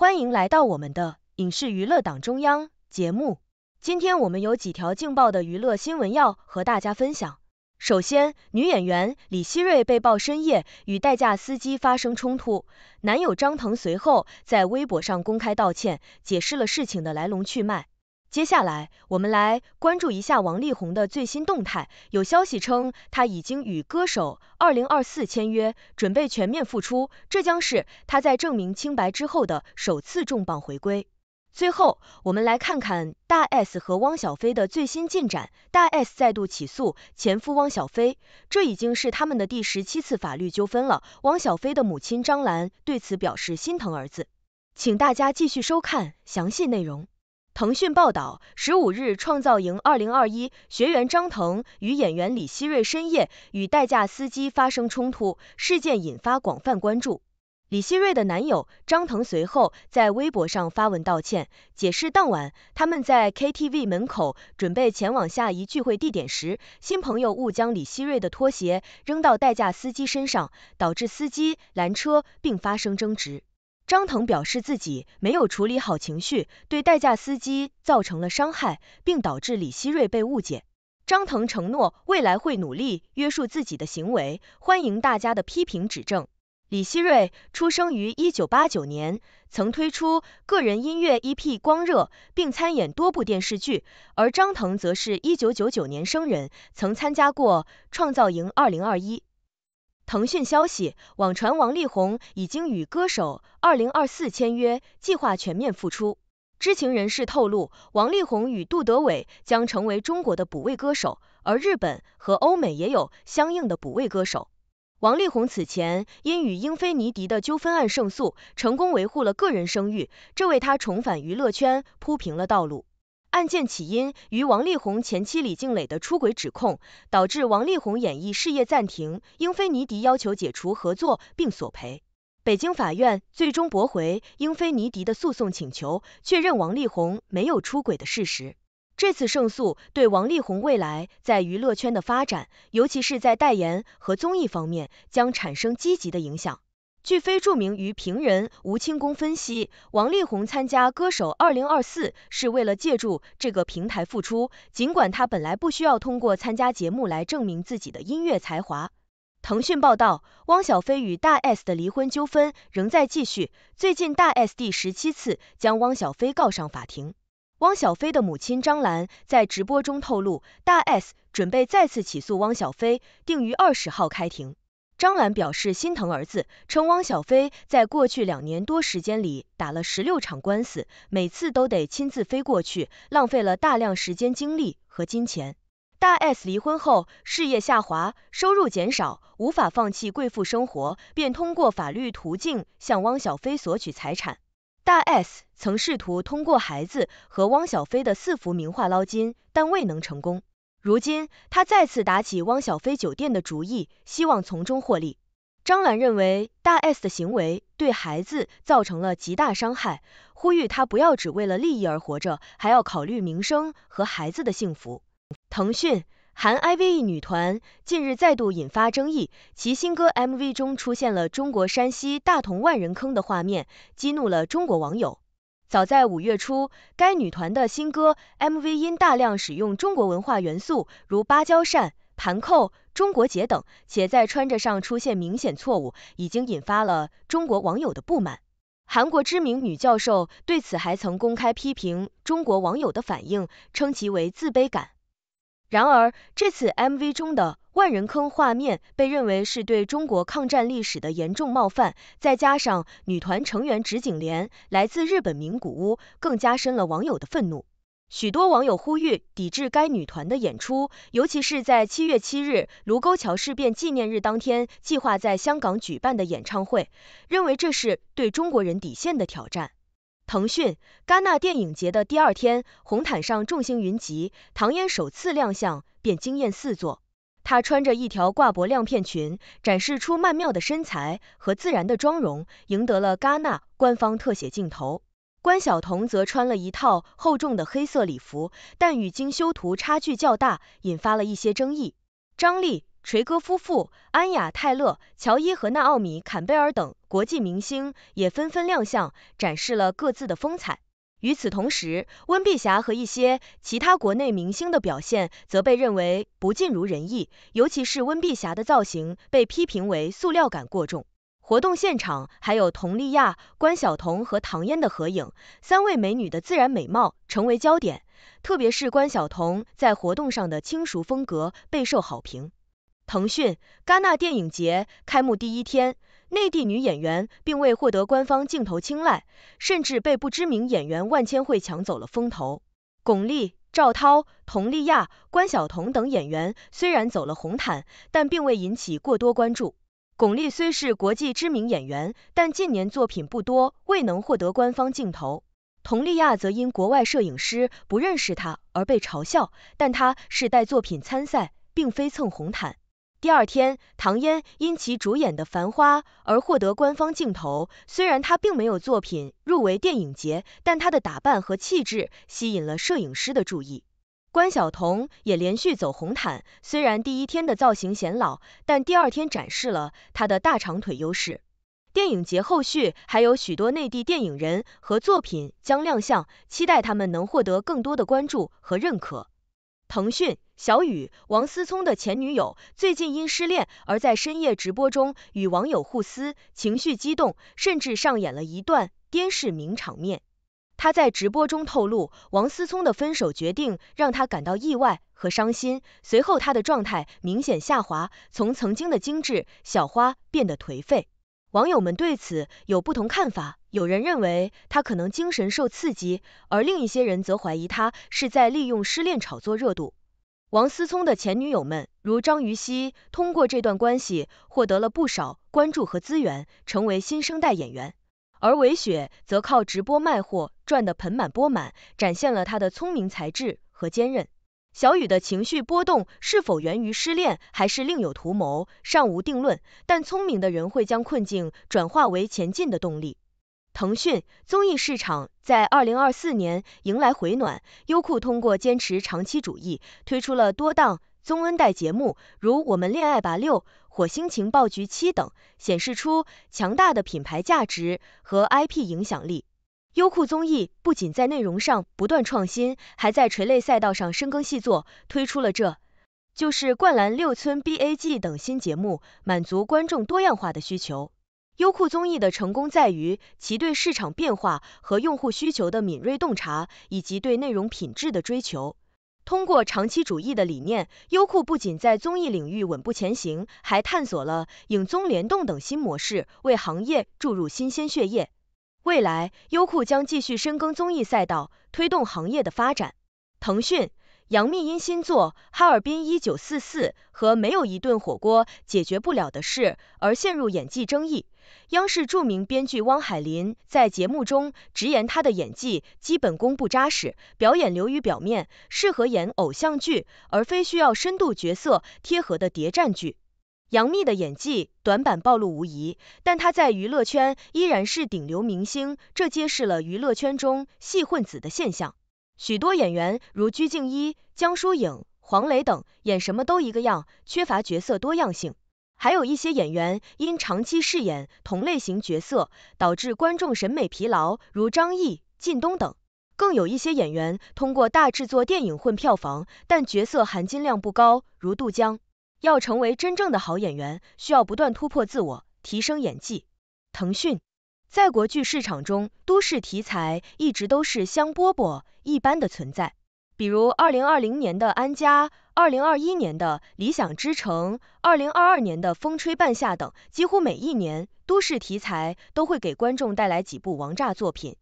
欢迎来到我们的影视娱乐党中央节目，今天我们有几条劲爆的娱乐新闻要和大家分享。首先，女演员李溪芮被曝深夜与代驾司机发生冲突，男友张腾随后在微博上公开道歉，解释了事情的来龙去脉。接下来，我们来关注一下王力宏的最新动态。有消息称，他已经与歌手二零二四签约，准备全面复出，这将是他在证明清白之后的首次重磅回归。最后，我们来看看大 S 和汪小菲的最新进展。大 S 再度起诉前夫汪小菲，这已经是他们的第十七次法律纠纷了。汪小菲的母亲张兰对此表示心疼儿子。请大家继续收看详细内容。腾讯报道，十五日，《创造营二零二一》学员张腾与演员李溪芮深夜与代驾司机发生冲突，事件引发广泛关注。李溪芮的男友张腾随后在微博上发文道歉，解释当晚他们在 KTV 门口准备前往下一聚会地点时，新朋友误将李溪芮的拖鞋扔到代驾司机身上，导致司机拦车并发生争执。张腾表示自己没有处理好情绪，对代驾司机造成了伤害，并导致李溪芮被误解。张腾承诺未来会努力约束自己的行为，欢迎大家的批评指正。李溪芮出生于一九八九年，曾推出个人音乐 EP《光热》，并参演多部电视剧；而张腾则是一九九九年生人，曾参加过《创造营二零二一》。腾讯消息，网传王力宏已经与歌手二零二四签约，计划全面复出。知情人士透露，王力宏与杜德伟将成为中国的补位歌手，而日本和欧美也有相应的补位歌手。王力宏此前因与英菲尼迪的纠纷案胜诉，成功维护了个人声誉，这为他重返娱乐圈铺平了道路。案件起因于王力宏前妻李静蕾的出轨指控，导致王力宏演艺事业暂停。英菲尼迪要求解除合作并索赔。北京法院最终驳回英菲尼迪的诉讼请求，确认王力宏没有出轨的事实。这次胜诉对王力宏未来在娱乐圈的发展，尤其是在代言和综艺方面，将产生积极的影响。据非著名娱评人吴清功分析，王力宏参加《歌手2024》是为了借助这个平台复出，尽管他本来不需要通过参加节目来证明自己的音乐才华。腾讯报道，汪小菲与大 S 的离婚纠纷仍在继续，最近大 S 第十七次将汪小菲告上法庭。汪小菲的母亲张兰在直播中透露，大 S 准备再次起诉汪小菲，定于二十号开庭。张兰表示心疼儿子，称汪小菲在过去两年多时间里打了十六场官司，每次都得亲自飞过去，浪费了大量时间、精力和金钱。大 S 离婚后，事业下滑，收入减少，无法放弃贵妇生活，便通过法律途径向汪小菲索取财产。大 S 曾试图通过孩子和汪小菲的四幅名画捞金，但未能成功。如今，他再次打起汪小菲酒店的主意，希望从中获利。张兰认为，大 S 的行为对孩子造成了极大伤害，呼吁他不要只为了利益而活着，还要考虑名声和孩子的幸福。腾讯韩 IVE 女团近日再度引发争议，其新歌 MV 中出现了中国山西大同万人坑的画面，激怒了中国网友。早在五月初，该女团的新歌 MV 因大量使用中国文化元素，如芭蕉扇、盘扣、中国结等，且在穿着上出现明显错误，已经引发了中国网友的不满。韩国知名女教授对此还曾公开批评中国网友的反应，称其为自卑感。然而，这次 MV 中的……万人坑画面被认为是对中国抗战历史的严重冒犯，再加上女团成员植井怜来自日本名古屋，更加深了网友的愤怒。许多网友呼吁抵制该女团的演出，尤其是在七月七日卢沟桥事变纪念日当天计划在香港举办的演唱会，认为这是对中国人底线的挑战。腾讯戛纳电影节的第二天，红毯上众星云集，唐嫣首次亮相便惊艳四座。她穿着一条挂脖亮片裙，展示出曼妙的身材和自然的妆容，赢得了戛纳官方特写镜头。关晓彤则穿了一套厚重的黑色礼服，但与精修图差距较大，引发了一些争议。张丽、锤哥夫妇、安雅·泰勒、乔伊和纳奥米·坎贝尔等国际明星也纷纷亮相，展示了各自的风采。与此同时，温碧霞和一些其他国内明星的表现则被认为不尽如人意，尤其是温碧霞的造型被批评为塑料感过重。活动现场还有佟丽娅、关晓彤和唐嫣的合影，三位美女的自然美貌成为焦点，特别是关晓彤在活动上的轻熟风格备受好评。腾讯戛纳电影节开幕第一天。内地女演员并未获得官方镜头青睐，甚至被不知名演员万千惠抢走了风头。巩俐、赵涛、佟丽娅、关晓彤等演员虽然走了红毯，但并未引起过多关注。巩俐虽是国际知名演员，但近年作品不多，未能获得官方镜头。佟丽娅则因国外摄影师不认识她而被嘲笑，但她是带作品参赛，并非蹭红毯。第二天，唐嫣因其主演的《繁花》而获得官方镜头。虽然她并没有作品入围电影节，但她的打扮和气质吸引了摄影师的注意。关晓彤也连续走红毯，虽然第一天的造型显老，但第二天展示了她的大长腿优势。电影节后续还有许多内地电影人和作品将亮相，期待他们能获得更多的关注和认可。腾讯。小雨，王思聪的前女友最近因失恋而在深夜直播中与网友互撕，情绪激动，甚至上演了一段颠视名场面。她在直播中透露，王思聪的分手决定让她感到意外和伤心。随后，她的状态明显下滑，从曾经的精致小花变得颓废。网友们对此有不同看法，有人认为她可能精神受刺激，而另一些人则怀疑她是在利用失恋炒作热度。王思聪的前女友们，如张予曦，通过这段关系获得了不少关注和资源，成为新生代演员；而韦雪则靠直播卖货赚得盆满钵满，展现了她的聪明才智和坚韧。小雨的情绪波动是否源于失恋，还是另有图谋，尚无定论。但聪明的人会将困境转化为前进的动力。腾讯综艺市场在二零二四年迎来回暖，优酷通过坚持长期主义，推出了多档综恩代节目，如《我们恋爱吧六》《火星情报局七》等，显示出强大的品牌价值和 IP 影响力。优酷综艺不仅在内容上不断创新，还在垂类赛道上深耕细作，推出了《这就是灌篮六》《村 BA G》等新节目，满足观众多样化的需求。优酷综艺的成功在于其对市场变化和用户需求的敏锐洞察，以及对内容品质的追求。通过长期主义的理念，优酷不仅在综艺领域稳步前行，还探索了影综联动等新模式，为行业注入新鲜血液。未来，优酷将继续深耕综艺赛道，推动行业的发展。腾讯。杨幂因新作《哈尔滨一九四四》和没有一顿火锅解决不了的事而陷入演技争议。央视著名编剧汪海林在节目中直言她的演技基本功不扎实，表演流于表面，适合演偶像剧，而非需要深度角色贴合的谍战剧。杨幂的演技短板暴露无遗，但她在娱乐圈依然是顶流明星，这揭示了娱乐圈中戏混子的现象。许多演员如鞠婧祎、江疏影、黄磊等演什么都一个样，缺乏角色多样性。还有一些演员因长期饰演同类型角色，导致观众审美疲劳，如张译、靳东等。更有一些演员通过大制作电影混票房，但角色含金量不高，如杜江。要成为真正的好演员，需要不断突破自我，提升演技。腾讯。在国剧市场中，都市题材一直都是香饽饽一般的存在。比如2020年的《安家》，2021年的《理想之城》，2022年的《风吹半夏》等，几乎每一年，都市题材都会给观众带来几部王炸作品。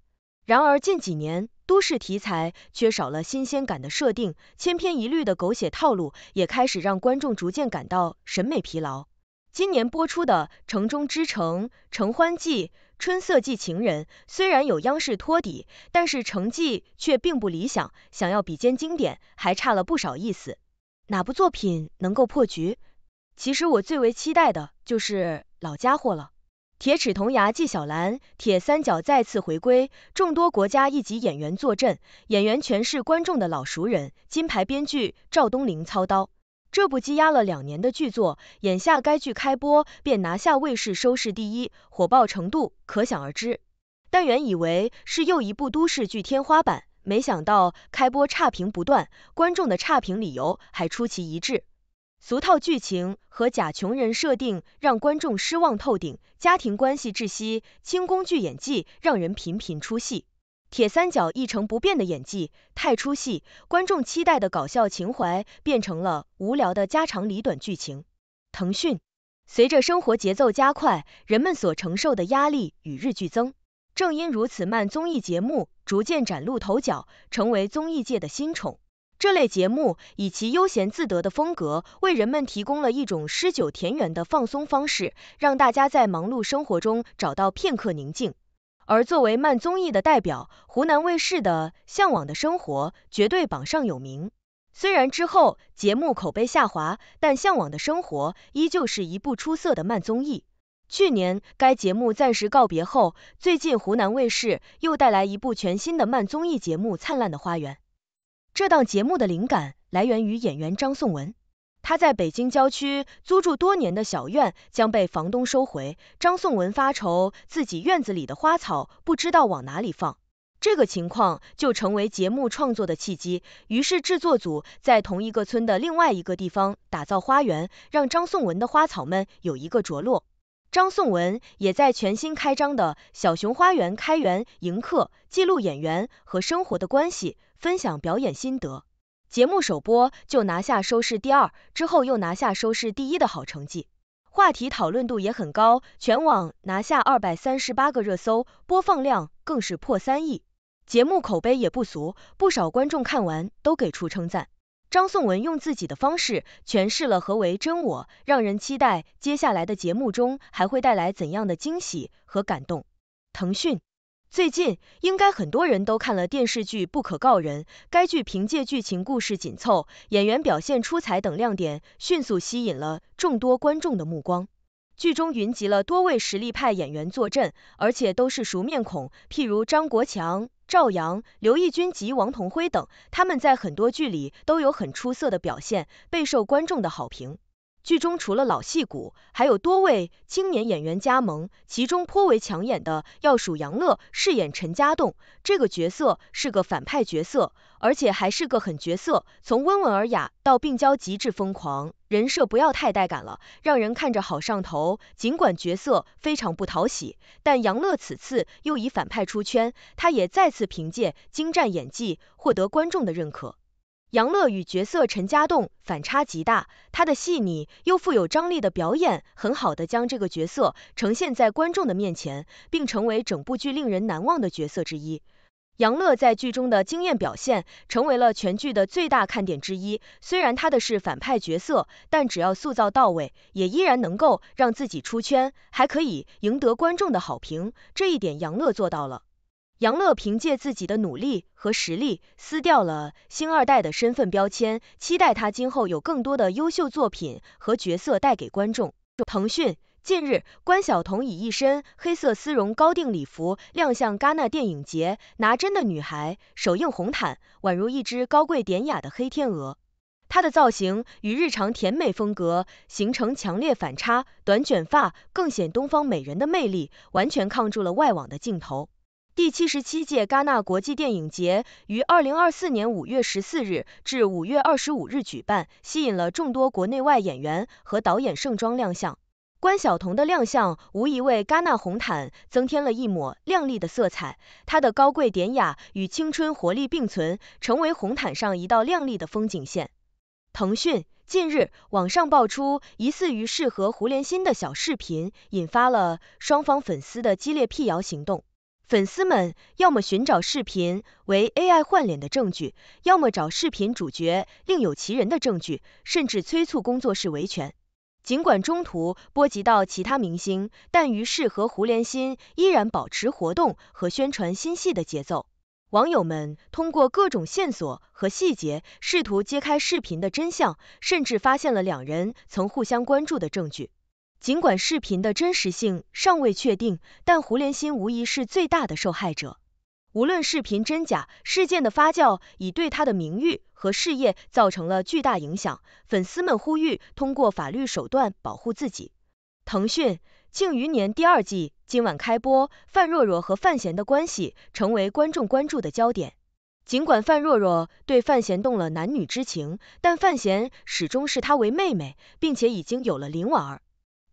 然而近几年，都市题材缺少了新鲜感的设定，千篇一律的狗血套路，也开始让观众逐渐感到审美疲劳。今年播出的《城中之城》《城欢记》《春色寄情人》，虽然有央视托底，但是成绩却并不理想。想要比肩经典，还差了不少意思。哪部作品能够破局？其实我最为期待的就是老家伙了，《铁齿铜牙纪晓岚》铁三角再次回归，众多国家一级演员坐镇，演员全是观众的老熟人，金牌编剧赵冬林操刀。这部积压了两年的剧作，眼下该剧开播便拿下卫视收视第一，火爆程度可想而知。但原以为是又一部都市剧天花板，没想到开播差评不断，观众的差评理由还出奇一致：俗套剧情和假穷人设定让观众失望透顶，家庭关系窒息，轻宫剧演技让人频频出戏。铁三角一成不变的演技太出戏，观众期待的搞笑情怀变成了无聊的家长里短剧情。腾讯随着生活节奏加快，人们所承受的压力与日俱增，正因如此慢综艺节目逐渐崭露头角，成为综艺界的新宠。这类节目以其悠闲自得的风格，为人们提供了一种诗酒田园的放松方式，让大家在忙碌生活中找到片刻宁静。而作为慢综艺的代表，湖南卫视的《向往的生活》绝对榜上有名。虽然之后节目口碑下滑，但《向往的生活》依旧是一部出色的慢综艺。去年该节目暂时告别后，最近湖南卫视又带来一部全新的慢综艺节目《灿烂的花园》。这档节目的灵感来源于演员张颂文。他在北京郊区租住多年的小院将被房东收回，张颂文发愁自己院子里的花草不知道往哪里放。这个情况就成为节目创作的契机，于是制作组在同一个村的另外一个地方打造花园，让张颂文的花草们有一个着落。张颂文也在全新开张的小熊花园开园迎客，记录演员和生活的关系，分享表演心得。节目首播就拿下收视第二，之后又拿下收视第一的好成绩，话题讨论度也很高，全网拿下二百三十八个热搜，播放量更是破三亿，节目口碑也不俗，不少观众看完都给出称赞。张颂文用自己的方式诠释了何为真我，让人期待接下来的节目中还会带来怎样的惊喜和感动。腾讯。最近应该很多人都看了电视剧《不可告人》，该剧凭借剧情、故事紧凑、演员表现出彩等亮点，迅速吸引了众多观众的目光。剧中云集了多位实力派演员坐镇，而且都是熟面孔，譬如张国强、赵阳、刘奕君及王同辉等，他们在很多剧里都有很出色的表现，备受观众的好评。剧中除了老戏骨，还有多位青年演员加盟，其中颇为抢眼的要数杨乐饰演陈家栋这个角色，是个反派角色，而且还是个狠角色，从温文尔雅到病娇极致疯狂，人设不要太带感了，让人看着好上头。尽管角色非常不讨喜，但杨乐此次又以反派出圈，他也再次凭借精湛演技获得观众的认可。杨乐与角色陈家栋反差极大，他的细腻又富有张力的表演，很好的将这个角色呈现在观众的面前，并成为整部剧令人难忘的角色之一。杨乐在剧中的惊艳表现，成为了全剧的最大看点之一。虽然他的是反派角色，但只要塑造到位，也依然能够让自己出圈，还可以赢得观众的好评。这一点杨乐做到了。杨乐凭借自己的努力和实力，撕掉了星二代的身份标签，期待他今后有更多的优秀作品和角色带给观众。腾讯，近日，关晓彤以一身黑色丝绒高定礼服亮相戛纳电影节，《拿真的女孩》首映红毯，宛如一只高贵典雅的黑天鹅。她的造型与日常甜美风格形成强烈反差，短卷发更显东方美人的魅力，完全抗住了外网的镜头。第七十七届戛纳国际电影节于二零二四年五月十四日至五月二十五日举办，吸引了众多国内外演员和导演盛装亮相。关晓彤的亮相无疑为戛纳红毯增添了一抹亮丽的色彩，她的高贵典雅与青春活力并存，成为红毯上一道亮丽的风景线。腾讯近日网上爆出疑似于适和胡连馨的小视频，引发了双方粉丝的激烈辟谣行动。粉丝们要么寻找视频为 AI 换脸的证据，要么找视频主角另有其人的证据，甚至催促工作室维权。尽管中途波及到其他明星，但于适和胡连新依然保持活动和宣传新戏的节奏。网友们通过各种线索和细节，试图揭开视频的真相，甚至发现了两人曾互相关注的证据。尽管视频的真实性尚未确定，但胡连新无疑是最大的受害者。无论视频真假，事件的发酵已对他的名誉和事业造成了巨大影响。粉丝们呼吁通过法律手段保护自己。腾讯，《庆余年》第二季今晚开播，范若若和范闲的关系成为观众关注的焦点。尽管范若若对范闲动了男女之情，但范闲始终视她为妹妹，并且已经有了林婉儿。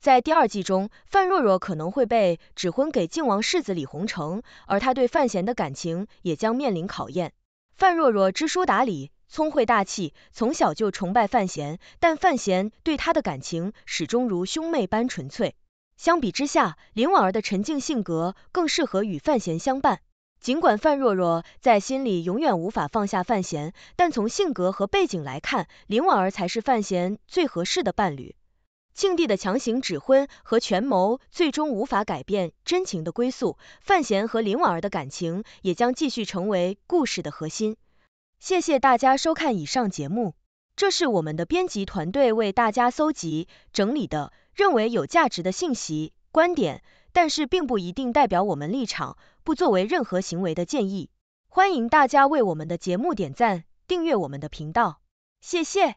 在第二季中，范若若可能会被指婚给靖王世子李洪诚，而他对范闲的感情也将面临考验。范若若知书达理，聪慧大气，从小就崇拜范闲，但范闲对她的感情始终如兄妹般纯粹。相比之下，林婉儿的沉静性格更适合与范闲相伴。尽管范若若在心里永远无法放下范闲，但从性格和背景来看，林婉儿才是范闲最合适的伴侣。庆帝的强行指婚和权谋，最终无法改变真情的归宿。范闲和林婉儿的感情，也将继续成为故事的核心。谢谢大家收看以上节目，这是我们的编辑团队为大家搜集整理的，认为有价值的信息、观点，但是并不一定代表我们立场，不作为任何行为的建议。欢迎大家为我们的节目点赞、订阅我们的频道，谢谢。